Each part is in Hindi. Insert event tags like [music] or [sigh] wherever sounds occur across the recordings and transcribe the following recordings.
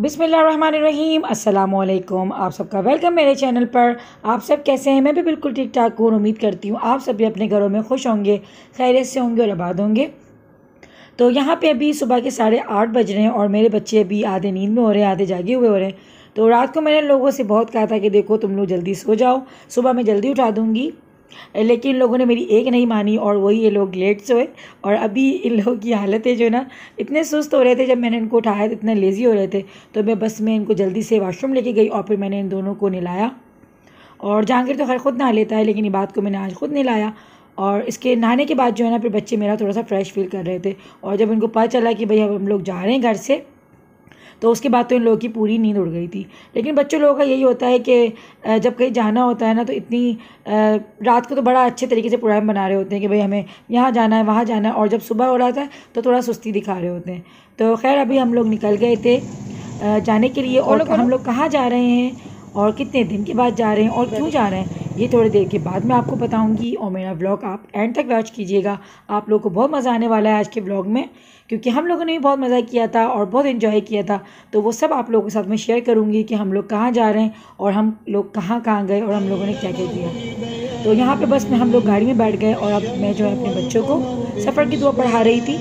बिसमीम अल्लाम आप सबका वेलकम मेरे चैनल पर आप सब कैसे हैं मैं भी बिल्कुल ठीक ठाक हूँ उम्मीद करती हूँ आप सभी अपने घरों में खुश होंगे खैरियत से होंगे और आबाद होंगे तो यहाँ पे अभी सुबह के साढ़े आठ बज रहे हैं और मेरे बच्चे अभी आधे नींद में हो रहे हैं आधे जागे हुए हो रहे हैं तो रात को मैंने लोगों से बहुत कहा था कि देखो तुम लोग जल्दी सो जाओ सुबह मैं जल्दी उठा दूँगी लेकिन इन लोगों ने मेरी एक नहीं मानी और वही ये लोग लेट सोए और अभी इन लोगों की हालतें जो है ना इतने सुस्त हो रहे थे जब मैंने इनको उठाया तो इतने लेज़ी हो रहे थे तो मैं बस में इनको जल्दी से वाशरूम लेके गई और फिर मैंने इन दोनों को नहलाया और जहाँगीर तो खैर खुद नहा लेता है लेकिन ये बात को मैंने आज खुद नहलाया और इसके नहाने के बाद जो है ना फिर बच्चे मेरा थोड़ा सा फ्रेश फील कर रहे थे और जब इनको पता चला कि भाई अब हम लोग जा रहे हैं घर से तो उसके बाद तो इन लोगों की पूरी नींद उड़ गई थी लेकिन बच्चों लोगों का यही होता है कि जब कहीं जाना होता है ना तो इतनी रात को तो बड़ा अच्छे तरीके से प्रोग्राम बना रहे होते हैं कि भाई हमें यहाँ जाना है वहाँ जाना है और जब सुबह हो रहा था तो थोड़ा सुस्ती दिखा रहे होते हैं तो खैर अभी हम लोग निकल गए थे जाने के लिए और, हम लोग कहाँ जा रहे हैं और कितने दिन के बाद जा रहे हैं और क्यों जा रहे हैं ये थोड़ी देर के बाद मैं आपको बताऊंगी और मेरा व्लॉग आप एंड तक वॉच कीजिएगा आप लोगों को बहुत मज़ा आने वाला है आज के व्लॉग में क्योंकि हम लोगों ने भी बहुत मज़ा किया था और बहुत इन्जॉय किया था तो वो सब आप लोगों के साथ मैं शेयर करूँगी कि हम लोग कहाँ जा रहे हैं और हम लोग कहाँ कहाँ गए और हम लोगों ने क्या क्या किया तो यहाँ पर बस में हम लोग गाड़ी में बैठ गए और अब मैं जो है अपने बच्चों को सफ़र की दुआ पढ़ा रही थी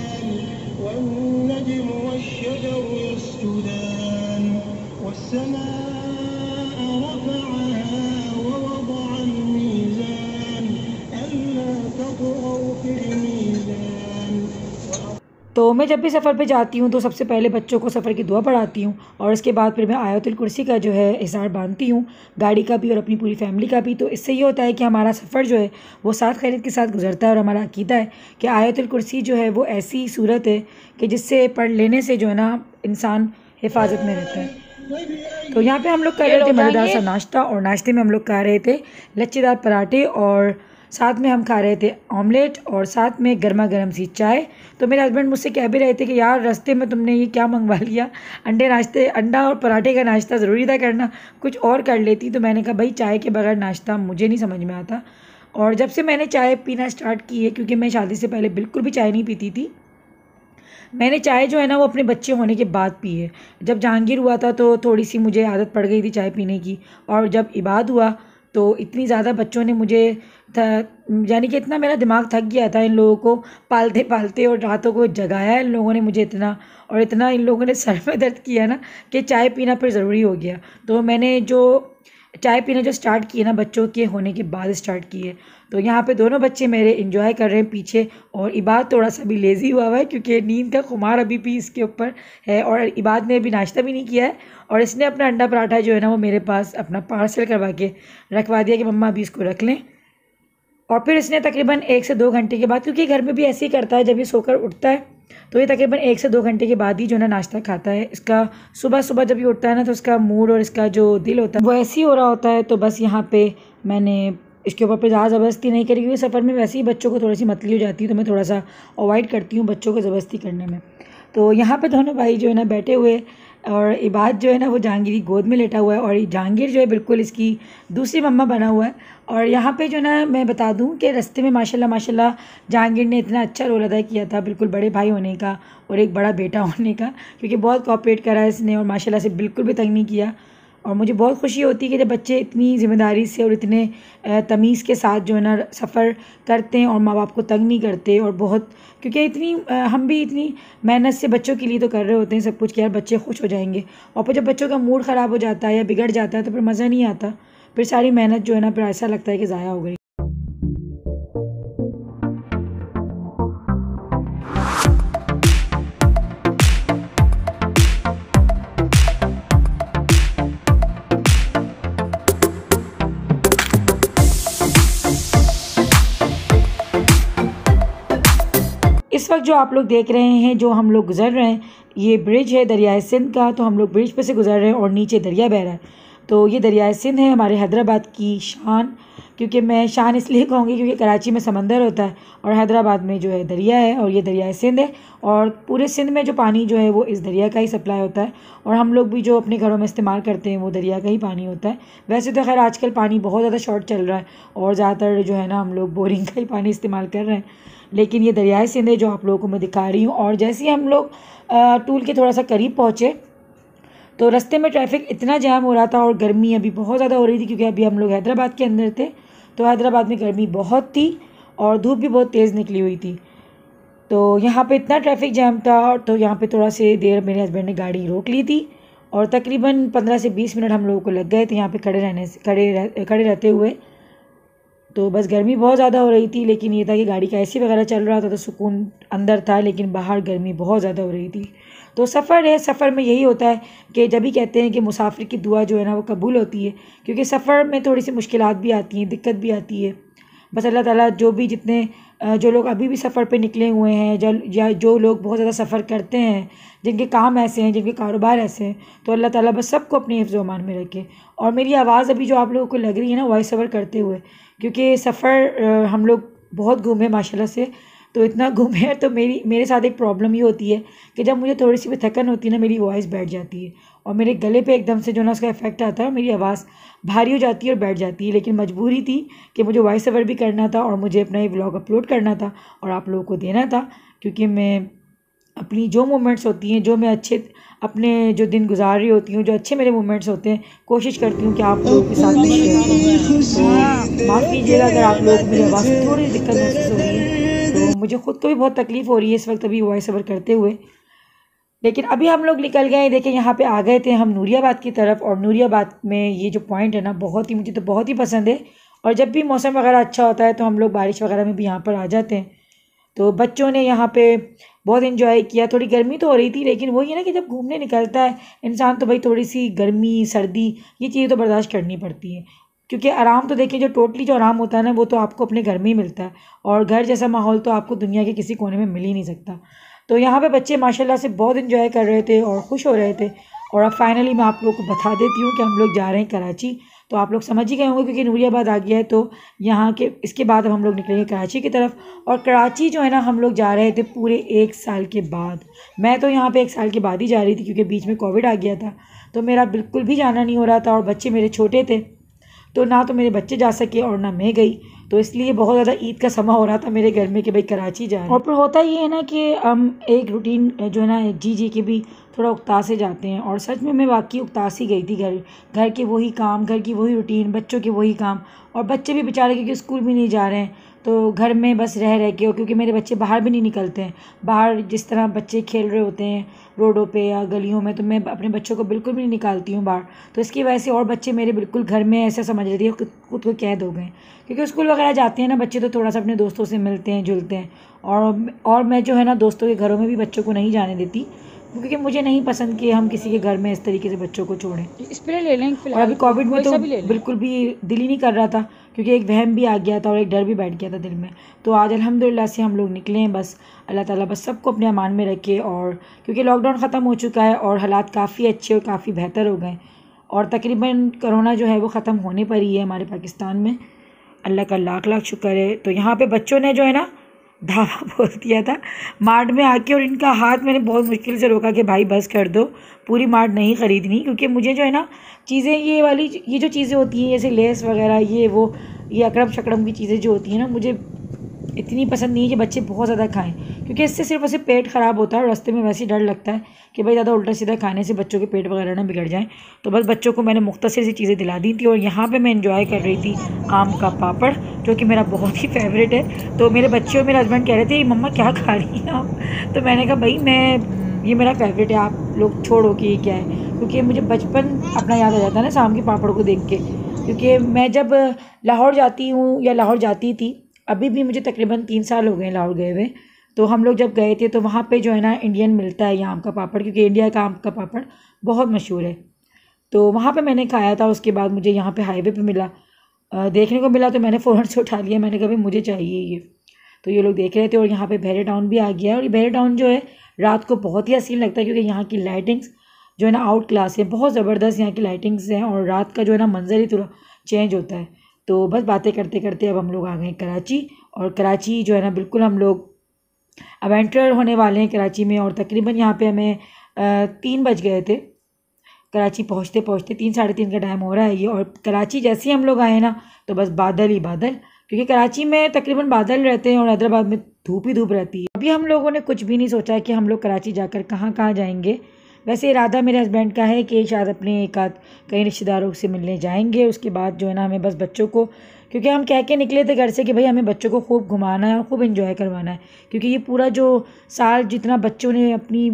तो मैं जब भी सफ़र पे जाती हूँ तो सबसे पहले बच्चों को सफ़र की दुआ पढ़ाती हूँ और इसके बाद फिर मैं आयतुल कुर्सी का जो है इजहार बांधती हूँ गाड़ी का भी और अपनी पूरी फैमिली का भी तो इससे ये होता है कि हमारा सफ़र जो है वो साथ खैरत के साथ गुजरता है और हमारा अकीदा है कि आयतुल कुर्सी जो है वो ऐसी सूरत है कि जिससे पढ़ लेने से जो है ना इंसान हिफाजत में रहता है तो यहाँ पर हम लोग कर रहे थे मज़ेदार सा नाश्ता और नाश्ते में हम लोग कह रहे थे लच्चेदार पराठे और साथ में हम खा रहे थे ऑमलेट और साथ में गर्मा गर्म सी चाय तो मेरे हस्बैंड मुझसे कह भी रहे थे कि यार रास्ते में तुमने ये क्या मंगवा लिया अंडे नाश्ते अंडा और पराठे का नाश्ता ज़रूरी था करना कुछ और कर लेती तो मैंने कहा भाई चाय के बगैर नाश्ता मुझे नहीं समझ में आता और जब से मैंने चाय पीना स्टार्ट की है क्योंकि मैं शादी से पहले बिल्कुल भी चाय नहीं पीती थी मैंने चाय जो है ना वो अपने बच्चे होने के बाद पी है जब जहांगीर हुआ था तो थोड़ी सी मुझे आदत पड़ गई थी चाय पीने की और जब इबाद हुआ तो इतनी ज़्यादा बच्चों ने मुझे था यानी कि इतना मेरा दिमाग थक गया था इन लोगों को पालते पालते और रातों को जगाया इन लोगों ने मुझे इतना और इतना इन लोगों ने [laughs] सर में दर्द किया ना कि चाय पीना फिर ज़रूरी हो गया तो मैंने जो चाय पीना जो स्टार्ट किए ना बच्चों के होने के बाद स्टार्ट किए तो यहाँ पे दोनों बच्चे मेरे इन्जॉय कर रहे हैं पीछे और इबाद थोड़ा सा भी लेज़ी हुआ हुआ है क्योंकि नींद का खुमार अभी भी इसके ऊपर है और इबाद ने अभी नाश्ता भी नहीं किया है और इसने अपना अंडा पराठा जो है ना वो मेरे पास अपना पार्सल करवा के रखवा दिया कि मम्मा अभी इसको रख लें और फिर इसने तकरीबन एक से दो घंटे के बाद क्योंकि घर में भी ऐसे ही करता है जब ये सोकर उठता है तो ये तकरीबन एक से दो घंटे के बाद ही जो है ना नाश्ता खाता है इसका सुबह सुबह जब ये उठता है ना तो इसका मूड और इसका जो दिल होता है वो ऐसे ही हो रहा होता है तो बस यहाँ पे मैंने इसके ऊपर ज़्यादा ज़बरदस्ती नहीं करी क्योंकि सफ़र में वैसे ही बच्चों को थोड़ी सी मतली हो जाती है तो मैं थोड़ा सा अवॉइड करती हूँ बच्चों को ज़बरदस्ती करने में तो यहाँ पे दोनों भाई जो है ना बैठे हुए और इबाद जो है ना वो जहांगीर की गोद में लेटा हुआ है और जहांगीर जो है बिल्कुल इसकी दूसरी मम्मा बना हुआ है और यहाँ पे जो ना मैं बता दूँ कि रस्ते में माशाल्लाह माशाल्लाह जहांगीर ने इतना अच्छा रोल अदा किया था बिल्कुल बड़े भाई होने का और एक बड़ा बेटा होने का क्योंकि बहुत कॉपरेट करा है इसने और माशाला से बिल्कुल भी तंग नहीं किया और मुझे बहुत खुशी होती है कि जब बच्चे इतनी ज़िम्मेदारी से और इतने तमीज़ के साथ जो है ना सफ़र करते हैं और माँ बाप को तंग नहीं करते और बहुत क्योंकि इतनी हम भी इतनी मेहनत से बच्चों के लिए तो कर रहे होते हैं सब कुछ कि यार बच्चे खुश हो जाएंगे और फिर जब बच्चों का मूड ख़राब हो जाता है या बिगड़ जाता है तो फिर मज़ा नहीं आता फिर सारी मेहनत जो है ना फिर ऐसा लगता है कि ज़ाया हो गई वक्त जो आप लोग देख रहे हैं जो हम लोग गुजर रहे हैं ये ब्रिज है दरियाए सिंध का तो हम लोग ब्रिज पर से गुजर रहे हैं और नीचे दरिया बह रहा है तो ये दरियाए सिंध है हमारे हैदराबाद की शान क्योंकि मैं शान इसलिए कहूँगी क्योंकि कराची में समंदर होता है और हैदराबाद में जो है दरिया है और ये दरियाए सिंध है और पूरे सिंध में जो पानी जो है वो इस दरिया का ही सप्लाई होता है और हम लोग भी जो अपने घरों में इस्तेमाल करते हैं वो दरिया का ही पानी होता है वैसे तो खैर आजकल पानी बहुत ज़्यादा शॉर्ट चल रहा है और ज़्यादातर जो है ना हम लोग बोरिंग का ही पानी इस्तेमाल कर रहे हैं लेकिन ये दरियाए सिंध है जो आप लोगों को मैं दिखा रही हूँ और जैसे ही हम लोग टूल के थोड़ा सा करीब पहुँचे तो रस्ते में ट्रैफिक इतना जाम हो रहा था और गर्मी अभी बहुत ज़्यादा हो रही थी क्योंकि अभी हम लोग हैदराबाद के अंदर थे तो हैदराबाद में गर्मी बहुत थी और धूप भी बहुत तेज़ निकली हुई थी तो यहाँ पे इतना ट्रैफिक जाम था तो यहाँ पे थोड़ा से देर मेरे हस्बैंड ने गाड़ी रोक ली थी और तकरीबन पंद्रह से बीस मिनट हम लोगों को लग गए थे यहाँ पर खड़े रहने से खड़े रह, खड़े रहते हुए तो बस गर्मी बहुत ज़्यादा हो रही थी लेकिन ये था कि गाड़ी का ए वगैरह चल रहा था तो सुकून अंदर था लेकिन बाहर गर्मी बहुत ज़्यादा हो रही थी तो सफ़र है सफ़र में यही होता है कि जब भी कहते हैं कि मुसाफिर की दुआ जो है ना वो कबूल होती है क्योंकि सफ़र में थोड़ी सी मुश्किल भी आती हैं दिक्कत भी आती है बस अल्लाह ताला जो भी जितने जो लोग अभी भी सफ़र पे निकले हुए हैं जो या जो लोग बहुत ज़्यादा सफ़र करते हैं जिनके काम ऐसे हैं जिनके कारोबार ऐसे हैं तो अल्लाह ताला बस सबको अपने हिफ्ज़ अमान में रखे और मेरी आवाज़ अभी जो आप लोगों को लग रही है ना वॉइस ओवर करते हुए क्योंकि सफ़र हम लोग बहुत घूमे माशाल्लाह से तो इतना घूमे तो मेरी मेरे साथ एक प्रॉब्लम ही होती है कि जब मुझे थोड़ी सी भी थकन होती है ना मेरी वॉइस बैठ जाती है और मेरे गले पे एकदम से जो ना उसका इफेक्ट आता है और मेरी आवाज़ भारी हो जाती है और बैठ जाती है लेकिन मजबूरी थी कि मुझे वॉइस ओवर भी करना था और मुझे अपना ये ब्लॉग अपलोड करना था और आप लोगों को देना था क्योंकि मैं अपनी जो मोमेंट्स होती हैं जो मैं अच्छे अपने जो दिन गुजार रही होती हूँ जो अच्छे मेरे मोमेंट्स होते हैं कोशिश करती हूँ कि आप लोगों के साथ हाँ, माफ़ कीजिएगा अगर आप लोग मेरी आवाज़ थोड़ी दिक्कत महसूस हो रही है तो मुझे ख़ुद को भी बहुत तकलीफ़ हो रही है इस वक्त अभी वॉइस ओवर करते हुए लेकिन अभी हम लोग निकल गए देखिए यहाँ पे आ गए थे हम नूरियाबाद की तरफ और नूरियाबाद में ये जो पॉइंट है ना बहुत ही मुझे तो बहुत ही पसंद है और जब भी मौसम वगैरह अच्छा होता है तो हम लोग बारिश वगैरह में भी यहाँ पर आ जाते हैं तो बच्चों ने यहाँ पे बहुत इन्जॉय किया थोड़ी गर्मी तो हो रही थी लेकिन वही है ना कि जब घूमने निकलता है इंसान तो भाई थोड़ी सी गर्मी सर्दी ये चीज़ें तो बर्दाश्त करनी पड़ती है क्योंकि आराम तो देखिए जो टोटली जो आराम होता है ना वो तो आपको अपने घर में ही मिलता है और घर जैसा माहौल तो आपको दुनिया के किसी कोने में मिल ही नहीं सकता तो यहाँ पे बच्चे माशाल्लाह से बहुत इन्जॉय कर रहे थे और खुश हो रहे थे और अब फाइनली मैं आप लोगों को बता देती हूँ कि हम लोग जा रहे हैं कराची तो आप लोग समझ ही गए होंगे क्योंकि नूरियाबाद आ गया है तो यहाँ के इसके बाद अब हम लोग निकलेंगे कराची की तरफ और कराची जो है ना हम लोग जा रहे थे पूरे एक साल के बाद मैं तो यहाँ पे एक साल के बाद ही जा रही थी क्योंकि बीच में कोविड आ गया था तो मेरा बिल्कुल भी जाना नहीं हो रहा था और बच्चे मेरे छोटे थे तो ना तो मेरे बच्चे जा सके और ना मैं गई तो इसलिए बहुत ज़्यादा ईद का समा हो रहा था मेरे घर में कि भाई कराची जाए और पर होता ये है ना कि हम एक रूटीन जो है ना जी जी के भी थोड़ा उकता से जाते हैं और सच में मैं वाकई उकतास ही गई थी घर घर के वही काम घर की वही रूटीन बच्चों के वही काम और बच्चे भी बेचारे क्योंकि स्कूल भी नहीं जा रहे हैं तो घर में बस रह रह के और क्योंकि मेरे बच्चे बाहर भी नहीं निकलते हैं बाहर जिस तरह बच्चे खेल रहे होते हैं रोडों पे या गलियों में तो मैं अपने बच्चों को बिल्कुल भी नहीं निकालती हूँ बाहर तो इसकी वजह से और बच्चे मेरे बिल्कुल घर में ऐसा समझ लेती है खुद को कैद हो गए क्योंकि स्कूल वगैरह जाते हैं ना बच्चे तो थोड़ा सा अपने दोस्तों से मिलते हैं जुलते हैं और और मैं जो है ना दोस्तों के घरों में भी बच्चों को नहीं जाने देती क्योंकि मुझे नहीं पसंद कि हम किसी के घर में इस तरीके से बच्चों को छोड़ें स्प्रे ले लें और अभी कोविड में तो बिल्कुल भी दिल ही नहीं कर रहा था क्योंकि एक वहम भी आ गया था और एक डर भी बैठ गया था दिल में तो आज अल्हम्दुलिल्लाह से हम लोग निकले हैं बस अल्लाह ताला बस सबको अपने अमान में रखे और क्योंकि लॉकडाउन ख़त्म हो चुका है और हालात काफ़ी अच्छे और काफ़ी बेहतर हो गए और तकरीबन करोना जो है वो ख़त्म होने पर ही है हमारे पाकिस्तान में अल्लाह का लाख लाख शुक्र है तो यहाँ पर बच्चों ने जो है ना धावा [laughs] बोल दिया था मार्ट में आके और इनका हाथ मैंने बहुत मुश्किल से रोका कि भाई बस कर दो पूरी मार्ट नहीं ख़रीदनी क्योंकि मुझे जो है ना चीज़ें ये वाली ये जो चीज़ें होती हैं जैसे लेस वगैरह ये वो ये अकड़म शकड़म की चीज़ें जो होती हैं ना मुझे इतनी पसंद नहीं है कि बच्चे बहुत ज़्यादा खाएं क्योंकि इससे सिर्फ उसे पेट ख़राब होता है और रास्ते में वैसे ही डर लगता है कि भाई ज़्यादा उल्टा सीधा खाने से बच्चों के पेट वगैरह ना बिगड़ जाएँ तो बस बच्चों को मैंने मुख्तर सी चीज़ें दिला दी थी और यहाँ पर मैं इन्जॉय कर रही थी आम का पापड़ जो कि मेरा बहुत ही फेवरेट है तो मेरे बच्चे और मेरे हस्बैंड कह रहे थे मम्मा क्या खा रही हैं आप तो मैंने कहा भाई मैं ये मेरा फेवरेट है आप लोग छोड़ो कि ये क्या है क्योंकि मुझे बचपन अपना याद आ जाता है ना शाम के पापड़ को देख के क्योंकि मैं जब लाहौर जाती हूँ या लाहौर जाती थी अभी भी मुझे तकरीबन तीन साल हो गए लाहौर गए हुए तो हम लोग जब गए थे तो वहाँ पे जो है ना इंडियन मिलता है ये आम का पापड़ क्योंकि इंडिया का आम का पापड़ बहुत मशहूर है तो वहाँ पे मैंने खाया था उसके बाद मुझे यहाँ पे हाईवे पे मिला आ, देखने को मिला तो मैंने फ़ौरन से उठा लिया मैंने कहा मुझे चाहिए ये तो ये लोग देख रहे थे और यहाँ पे भैरे टाउन भी आ गया और ये भैरे टाउन जो है रात को बहुत ही हसीन लगता है क्योंकि यहाँ की लाइटिंग्स जो है ना आउट क्लास है बहुत ज़बरदस्त यहाँ की लाइटिंग्स हैं और रात का जो है ना मंजर ही थोड़ा चेंज होता है तो बस बातें करते करते अब हम लोग आ गए कराची और कराची जो है ना बिल्कुल हम लोग अब एंटर होने वाले हैं कराची में और तकरीबन यहाँ पे हमें तीन बज गए थे कराची पहुँचते पहुँचते तीन साढ़े तीन का टाइम हो रहा है ये और कराची जैसे ही हम लोग आए ना तो बस बादल ही बादल क्योंकि कराची में तकरीबन बादल रहते हैं और हैदराबाद में धूप ही धूप रहती है अभी हम लोगों ने कुछ भी नहीं सोचा कि हम लोग कराची जाकर कहाँ कहाँ जाएंगे वैसे इरादा मेरे हस्बैंड का है कि शायद अपने एक आध कई रिश्तेदारों से मिलने जाएंगे उसके बाद जो है ना हमें बस बच्चों को क्योंकि हम कह के निकले थे घर से कि भाई हमें बच्चों को खूब घुमाना है और खूब इन्जॉय करवाना है क्योंकि ये पूरा जो साल जितना बच्चों ने अपनी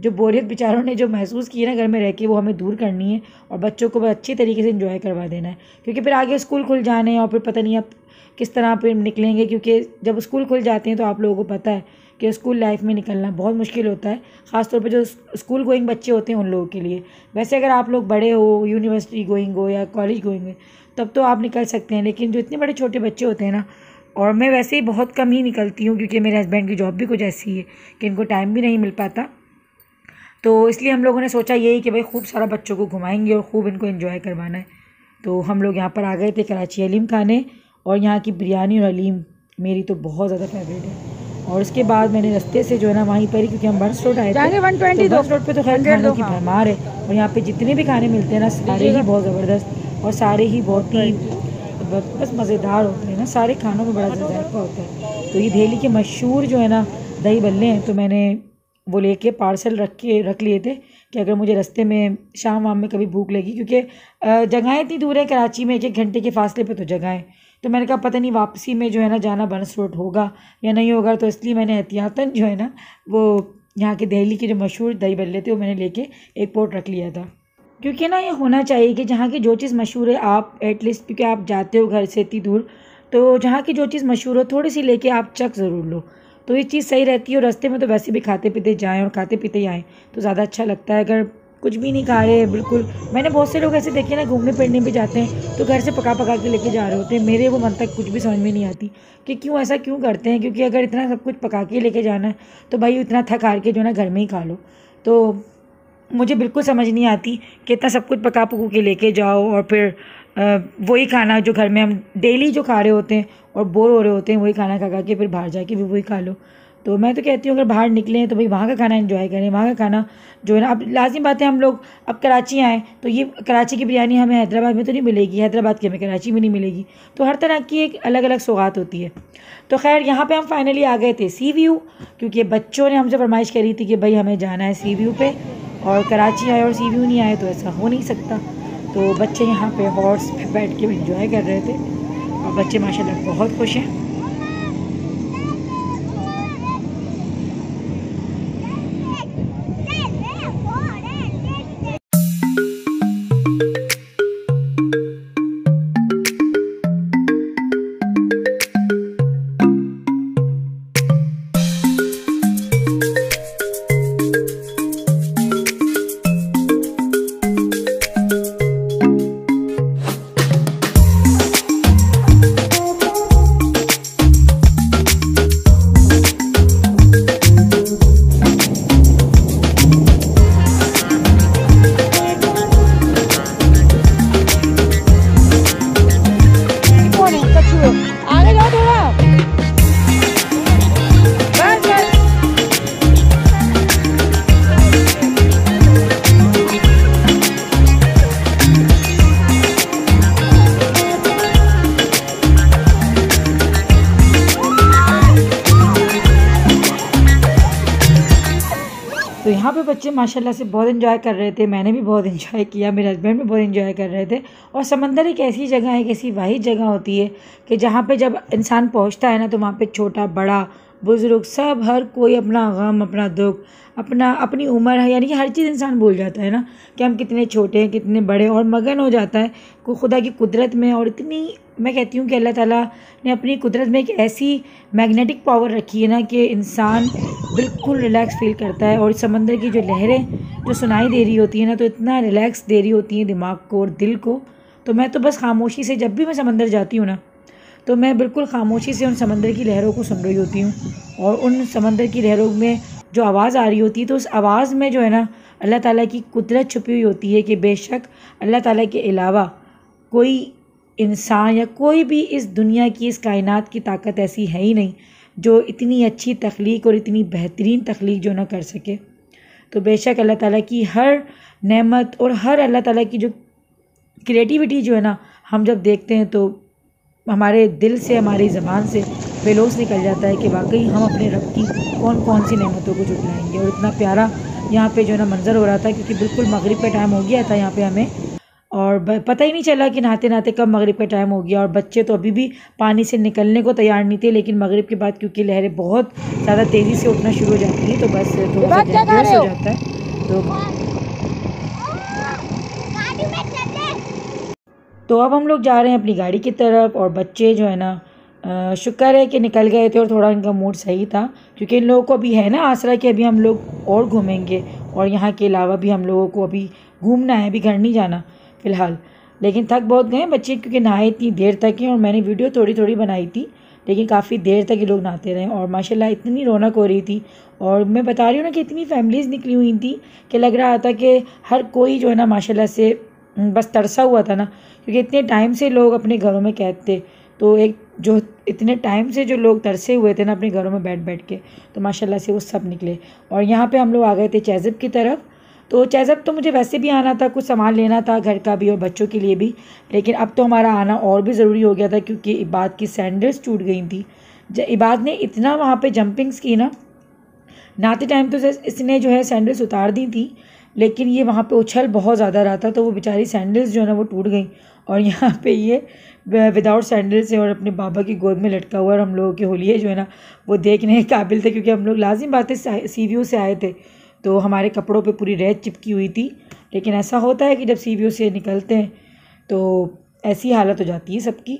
जो बोरियत बेचारों ने जो महसूस की है ना घर में रह के वो हमें दूर करनी है और बच्चों को बहुत अच्छी तरीके से इन्जॉय करवा देना है क्योंकि फिर आगे स्कूल खुल जाने और फिर पता नहीं अब किस तरह फिर निकलेंगे क्योंकि जब स्कूल खुल जाते हैं तो आप लोगों को पता है कि स्कूल लाइफ में निकलना बहुत मुश्किल होता है ख़ासतौर पर जो स्कूल गोइंग बच्चे होते हैं उन लोगों के लिए वैसे अगर आप लोग बड़े हो यूनिवर्सिटी गोइंग हो या कॉलेज गोइंग हो तब तो आप निकल सकते हैं लेकिन जो इतने बड़े छोटे बच्चे होते हैं ना और मैं वैसे ही बहुत कम ही निकलती हूँ क्योंकि मेरे हस्बैंड की जॉब भी कुछ ऐसी है कि इनको टाइम भी नहीं मिल पाता तो इसलिए हम लोगों ने सोचा यही कि भाई खूब सारा बच्चों को घुमाएंगे और खूब इनको इन्जॉय करवाना है तो हम लोग यहाँ पर आ गए थे कराची हलीम खाने और यहाँ की बिरयानी और हलीम मेरी तो बहुत ज़्यादा फेवरेट है और उसके बाद मैंने रस्ते से जो है ना वहीं पर ही क्योंकि हम बर्स रोड आए थे तो ट्वेंटी तो रोड पे तो खैर खाने की हाँ। भरमार है और यहाँ पे जितने भी खाने मिलते हैं ना सारे ही हाँ। बहुत ज़बरदस्त और सारे ही बहुत ही बस मज़ेदार होते हैं ना सारे खानों में बड़ा जायका होता है तो ये दिल्ली के मशहूर जो है ना दही बल्ले हैं तो मैंने वो लेके पार्सल रख के रख लिए थे कि अगर मुझे रास्ते में शाम वाम में कभी भूख लगी क्योंकि जगहें इतनी दूर है कराची में एक एक घंटे के फासले पर तो जगहें तो मैंने कहा पता नहीं वापसी में जो है ना जाना बनसोट होगा या नहीं होगा तो इसलिए मैंने एहतियातन जो है ना वो यहाँ के दहली के जो मशहूर दही बल्ले थे वो मैंने लेके एक पोर्ट रख लिया था क्योंकि ना ये होना चाहिए कि जहाँ की जो चीज़ मशहूर है आप एटलीस्ट क्योंकि आप जाते हो घर से इतनी दूर तो जहाँ की जो चीज़ मशहूर हो थोड़ी सी लेके आप चक ज़रूर लो तो ये चीज़ सही रहती है और रस्ते में तो वैसे भी खाते पीते जाएँ और खाते पीते ही आएँ तो ज़्यादा अच्छा लगता है अगर कुछ भी नहीं खा रहे बिल्कुल मैंने बहुत से लोग ऐसे देखे ना घूमने फिरने भी जाते हैं तो घर से पका पका के लेके जा रहे होते हैं मेरे वो मन तक कुछ भी समझ में नहीं आती कि क्यों ऐसा क्यों करते हैं क्योंकि अगर इतना सब कुछ पका के लेके जाना है तो भाई इतना थक हार के जो ना घर में ही खा लो तो मुझे बिल्कुल समझ नहीं आती कि इतना सब कुछ पका पकू के लेके जाओ और फिर वही खाना जो घर में हम डेली जो खा रहे होते हैं और बोर हो रहे होते हैं वही खाना खा खा के फिर बाहर जाके भी वही खा लो तो मैं तो कहती हूँ अगर बाहर निकलें तो भाई वहाँ का खाना इन्जॉय करें वहाँ का खाना जो है ना अब लाजमी बात है हम लोग अब कराची आएँ तो ये कराची की बिरयानी हमें हैदराबाद में तो नहीं मिलेगी हैदराबाद की हमें कराची में नहीं मिलेगी तो हर तरह की एक अलग अलग सौगात होती है तो खैर यहाँ पर हम फाइनली आ गए थे सी व्यू क्योंकि बच्चों ने हमसे फरमाइश करी थी कि भाई हमें जाना है सी व्यू पर और कराची आए और सी व्यू नहीं आए तो ऐसा हो नहीं सकता तो बच्चे यहाँ पर हॉर्स पर बैठ के इन्जॉय कर रहे थे और बच्चे माशाल्लाह बहुत खुश हैं वहाँ पे बच्चे माशाल्लाह से बहुत इन्जॉय कर रहे थे मैंने भी बहुत इन्जॉय किया मेरे हस्बैंड भी बहुत इन्जॉय कर रहे थे और समंदर एक ऐसी जगह है एक ऐसी वाहि जगह होती है कि जहाँ पे जब इंसान पहुँचता है ना तो वहाँ पे छोटा बड़ा बुज़ुर्ग सब हर कोई अपना गम अपना दुख अपना अपनी उम्र है यानी कि हर चीज़ इंसान भूल जाता है ना कि हम कितने छोटे हैं कितने बड़े और मगन हो जाता है को खुदा की कुदरत में और इतनी मैं कहती हूँ कि अल्लाह ताला ने अपनी कुदरत में एक ऐसी मैग्नेटिक पावर रखी है ना कि इंसान बिल्कुल रिलैक्स फील करता है और समंदर की जो लहरें जो सुनाई दे रही होती है ना तो इतना रिलैक्स दे रही होती हैं दिमाग को और दिल को तो मैं तो बस खामोशी से जब भी मैं समंदर जाती हूँ ना तो मैं बिल्कुल खामोशी से उन समंदर की लहरों को सुन रही होती हूँ और उन समंदर की लहरों में जो आवाज़ आ रही होती है तो उस आवाज़ में जो है ना अल्लाह ताला की कुदरत छुपी हुई होती है कि बेशक अल्लाह ताला के अलावा कोई इंसान या कोई भी इस दुनिया की इस कायनात की ताकत ऐसी है ही नहीं जो इतनी अच्छी तख्लीक और इतनी बेहतरीन तख्लीक जो ना कर सके तो बेशक अल्लाह ताला की हर नेमत और हर अल्लाह ताला की जो क्रिएटिविटी जो है ना हम जब देखते हैं तो हमारे दिल से हमारी ज़बान से बेलोस निकल जाता है कि वाकई हम अपने रब की कौन कौन सी नेमतों को जुटलाएंगे और इतना प्यारा यहाँ पे जो ना मंज़र हो रहा था क्योंकि बिल्कुल मगरब का टाइम हो गया था यहाँ पे हमें और पता ही नहीं चला कि नहाते नहाते कब मगरिब का टाइम हो गया और बच्चे तो अभी भी पानी से निकलने को तैयार नहीं थे लेकिन मगरिब के बाद क्योंकि लहरें बहुत ज़्यादा तेज़ी से उठना शुरू हो जाती हैं तो बस थोड़ा सा हो जाता है तो तो अब हम लोग जा रहे हैं अपनी गाड़ी की तरफ और बच्चे जो है ना शुक्र है कि निकल गए थे और थोड़ा इनका मूड सही था क्योंकि इन लोगों को अभी है ना आसरा कि अभी हम लोग और घूमेंगे और यहाँ के अलावा भी हम लोगों को अभी घूमना है अभी घर नहीं जाना फ़िलहाल लेकिन थक बहुत गए बच्चे क्योंकि नहाए इतनी देर तक ही और मैंने वीडियो थोड़ी थोड़ी बनाई थी लेकिन काफ़ी देर तक ये लोग नहाते रहे और माशाल्लाह इतनी रौनक हो रही थी और मैं बता रही हूँ ना कि इतनी फैमिलीज़ निकली हुई थी कि लग रहा था कि हर कोई जो है ना माशाल्लाह से बस तरसा हुआ था ना क्योंकि इतने टाइम से लोग अपने घरों में कैद थे तो एक जो इतने टाइम से जो लोग तरसे हुए थे ना अपने घरों में बैठ बैठ के तो माशाल्लाह से वो सब निकले और यहाँ पे हम लोग आ गए थे चैज़ब की तरफ तो चैज़ब तो मुझे वैसे भी आना था कुछ सामान लेना था घर का भी और बच्चों के लिए भी लेकिन अब तो हमारा आना और भी ज़रूरी हो गया था क्योंकि इबाद की सैंडल्स टूट गई थी इबाद ने इतना वहाँ पर जंपिंग्स की ना नाते टाइम तो इसने जो है सैंडल्स उतार दी थी लेकिन ये वहाँ पे उछल बहुत ज़्यादा रहा था तो वो बेचारी सैंडल्स जो है ना वो टूट गई और यहाँ पे ये विदाउट सैंडल्स से और अपने बाबा की गोद में लटका हुआ और हम लोगों के होलिए जो है ना वो देखने के काबिल थे क्योंकि हम लोग लाजिम बातें सी वी से आए थे तो हमारे कपड़ों पर पूरी रेत चिपकी हुई थी लेकिन ऐसा होता है कि जब सी से निकलते हैं तो ऐसी हालत हो जाती है सबकी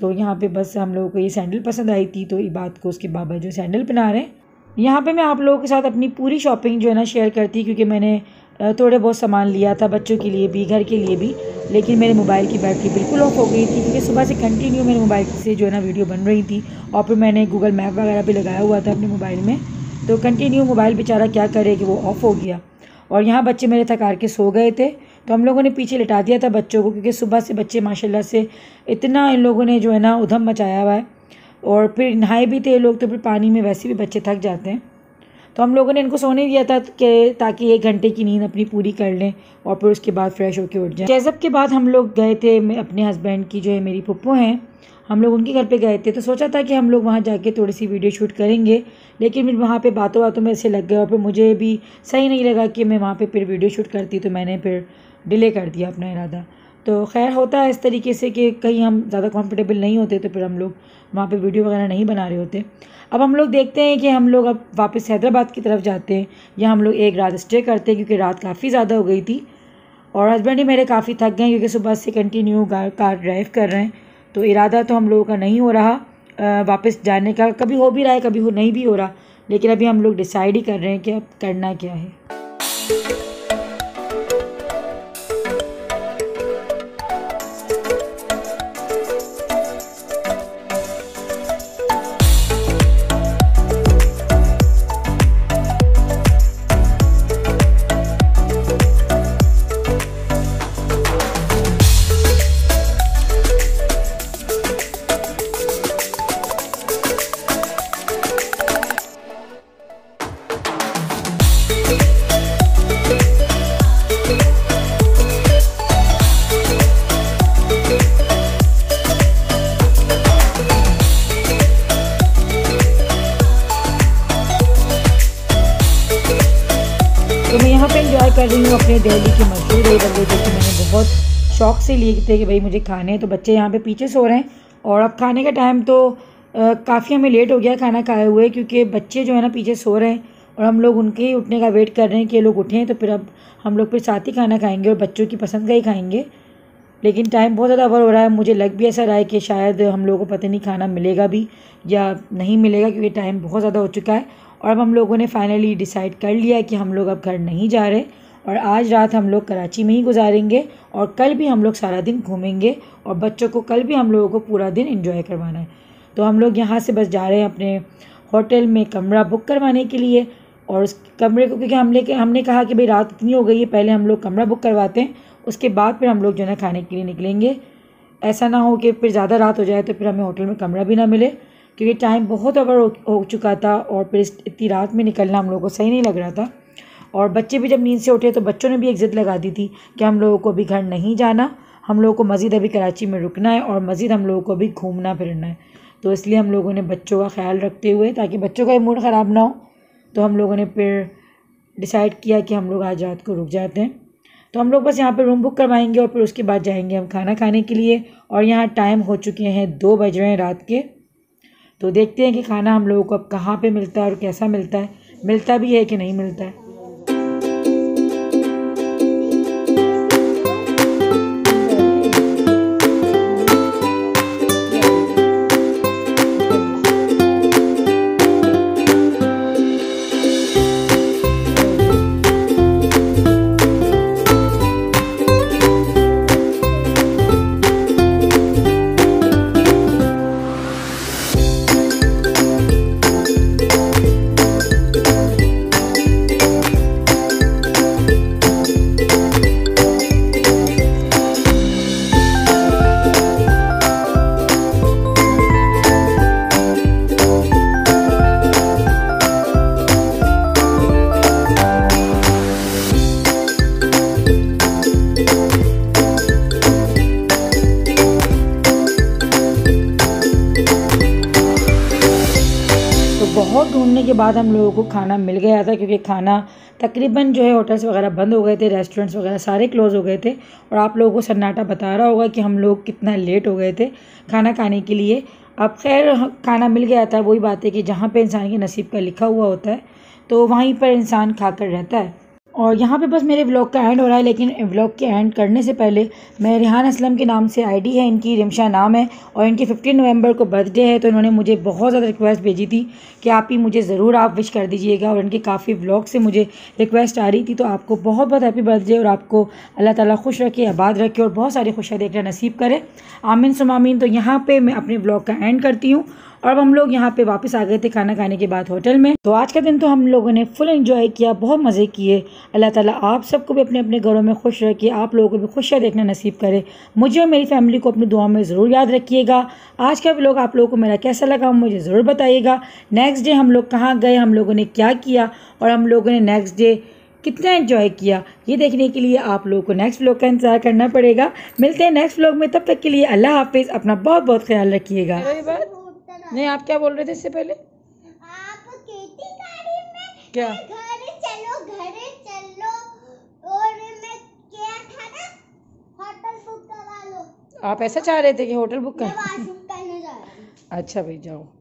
तो यहाँ पे बस हम लोगों को ये सैंडल पसंद आई थी तो बात को उसके बाबा जो सैंडल पहना रहे हैं यहाँ पे मैं आप लोगों के साथ अपनी पूरी शॉपिंग जो है ना शेयर करती क्योंकि मैंने थोड़े बहुत सामान लिया था बच्चों के लिए भी घर के लिए भी लेकिन मेरे मोबाइल की बैटरी बिल्कुल ऑफ हो गई थी क्योंकि सुबह से कंटिन्यू मेरे मोबाइल से जो है ना वीडियो बन रही थी और फिर मैंने गूगल मैप वगैरह भी लगाया हुआ था अपने मोबाइल में तो कंटिन्यू मोबाइल बेचारा क्या करे कि वो ऑफ़ हो गया और यहाँ बच्चे मेरे थकार के सो गए थे तो हम लोगों ने पीछे लिटा दिया था बच्चों को क्योंकि सुबह से बच्चे माशाल्लाह से इतना इन लोगों ने जो है ना उधम मचाया हुआ है और फिर नहाए भी थे लोग तो फिर पानी में वैसे भी बच्चे थक जाते हैं तो हम लोगों ने इनको सोने दिया था कि ताकि एक घंटे की नींद अपनी पूरी कर लें और फिर उसके बाद फ्रेश होकर उठ जाए जैसब के बाद हम लोग गए थे अपने हस्बैंड की जो है मेरी पप्पो हैं हम लोग उनके घर पे गए थे तो सोचा था कि हम लोग वहाँ जाके थोड़ी सी वीडियो शूट करेंगे लेकिन फिर वहाँ पे बातों बातों में ऐसे लग गया और फिर मुझे भी सही नहीं लगा कि मैं वहाँ पे फिर वीडियो शूट करती तो मैंने फिर डिले कर दिया अपना इरादा तो खैर होता है इस तरीके से कि कहीं हम ज़्यादा कंफर्टेबल नहीं होते तो फिर हम लोग वहाँ पे वीडियो वगैरह नहीं बना रहे होते अब हम लोग देखते हैं कि हम लोग अब वापस हैदराबाद की तरफ जाते हैं या हम लोग एक रात स्टे करते हैं क्योंकि रात काफ़ी ज़्यादा हो गई थी और हस्बैंड ही मेरे काफ़ी थक गए क्योंकि सुबह से कंटिन्यू कार ड्राइव कर रहे हैं तो इरादा तो हम लोगों का नहीं हो रहा वापस जाने का कभी हो भी रहा है कभी हो नहीं भी हो रहा लेकिन अभी हम लोग डिसाइड ही कर रहे हैं कि अब करना क्या है कर रही हूँ अपने दिल्ली के मशहूर एक बंदे जो कि मैंने बहुत शौक से लिए थे कि भाई मुझे खाने हैं तो बच्चे यहाँ पे पीछे सो रहे हैं और अब खाने का टाइम तो काफ़ी हमें लेट हो गया खाना खाए हुए क्योंकि बच्चे जो है ना पीछे सो रहे हैं और हम लोग उनके ही उठने का वेट कर रहे हैं कि ये लोग उठें तो फिर अब हम लोग फिर साथ ही खाना खाएंगे और बच्चों की पसंद का ही खाएँगे लेकिन टाइम बहुत ज़्यादा ओवर हो रहा है मुझे लग भी ऐसा रहा है कि शायद हम लोगों को पता नहीं खाना मिलेगा भी या नहीं मिलेगा क्योंकि टाइम बहुत ज़्यादा हो चुका है और अब हम लोगों ने फाइनली डिसाइड कर लिया कि हम लोग अब घर नहीं जा रहे और आज रात हम लोग कराची में ही गुजारेंगे और कल भी हम लोग सारा दिन घूमेंगे और बच्चों को कल भी हम लोगों को पूरा दिन इन्जॉय करवाना है तो हम लोग यहाँ से बस जा रहे हैं अपने होटल में कमरा बुक करवाने के लिए और उस कमरे को क्योंकि हम लेके हमने कहा कि भाई रात इतनी हो गई है पहले हम लोग कमरा बुक करवाते हैं उसके बाद फिर हम लोग जो है खाने के लिए निकलेंगे ऐसा ना हो कि फिर ज़्यादा रात हो जाए तो फिर हमें होटल में कमरा भी ना मिले क्योंकि टाइम बहुत ओवर हो, चुका था और फिर इतनी रात में निकलना हम लोग को सही नहीं लग रहा था और बच्चे भी जब नींद से उठे तो बच्चों ने भी एक ज़िद लगा दी थी कि हम लोगों को अभी घर नहीं जाना हम लोगों को मज़ीद अभी कराची में रुकना है और मज़ीद हम लोगों को अभी घूमना फिरना है तो इसलिए हम लोगों ने बच्चों का ख्याल रखते हुए ताकि बच्चों का मूड ख़राब ना हो तो हम लोगों ने फिर डिसाइड किया कि हम लोग आज रात को रुक जाते हैं तो हम लोग बस यहाँ पर रूम बुक करवाएंगे और फिर उसके बाद जाएंगे हम खाना खाने के लिए और यहाँ टाइम हो चुके हैं दो बज रहे हैं रात के तो देखते हैं कि खाना हम लोगों को अब कहाँ पे मिलता है और कैसा मिलता है मिलता भी है कि नहीं मिलता है बाद हम लोगों को खाना मिल गया था क्योंकि खाना तकरीबन जो है होटल्स वगैरह बंद हो गए थे रेस्टोरेंट्स वगैरह सारे क्लोज़ हो गए थे और आप लोगों को सन्नाटा बता रहा होगा कि हम लोग कितना लेट हो गए थे खाना खाने के लिए अब खैर खाना मिल गया था वही बात है कि जहाँ पर इंसान के नसीब का लिखा हुआ होता है तो वहीं पर इंसान खा कर रहता है और यहाँ पे बस मेरे व्लॉग का एंड हो रहा है लेकिन व्लॉग के एंड करने से पहले मैं रिहान असलम के नाम से आईडी है इनकी रिमशा नाम है और इनकी 15 नवंबर को बर्थडे है तो इन्होंने मुझे बहुत ज़्यादा रिक्वेस्ट भेजी थी कि आप ही मुझे ज़रूर आप विश कर दीजिएगा और इनके काफ़ी व्लॉग से मुझे रिक्वेस्ट आ रही थी तो आपको बहुत बहुत हैप्पी बर्थडे और आपको अल्लाह ताली खुश रखे आबाद रखे और बहुत सारी खुशियाँ देखना नसीब करें आमिन सुमामीन तो यहाँ पर मैं अपने ब्लॉग का एंड करती हूँ और हम लोग यहाँ पे वापस आ गए थे खाना खाने के बाद होटल में तो आज का दिन तो हम लोगों ने फुल एंजॉय किया बहुत मज़े किए अल्लाह ताला आप सबको भी अपने अपने घरों में खुश रखे आप लोगों को भी खुशियाँ देखना नसीब करे मुझे और मेरी फैमिली को अपनी दुआ में ज़रूर याद रखिएगा आज का ब्लॉग आप लोगों को मेरा कैसा लगा मुझे ज़रूर बताइएगा नेक्स्ट डे हम लोग कहाँ गए हम लोगों ने क्या किया और हम लोगों ने नेक्स्ट डे कितना एंजॉय किया ये देखने के लिए आप लोगों को नेक्स्ट व्लॉग का इंतजार करना पड़ेगा मिलते हैं नेक्स्ट व्लॉग में तब तक के लिए अल्लाह हाफिज़ अपना बहुत बहुत ख्याल रखिएगा नहीं आप क्या बोल रहे थे इससे पहले आप में क्या घर चलो घर चलो और मैं क्या था ना होटल बुक लो आप ऐसा चाह रहे थे कि होटल बुक कर अच्छा भाई जाओ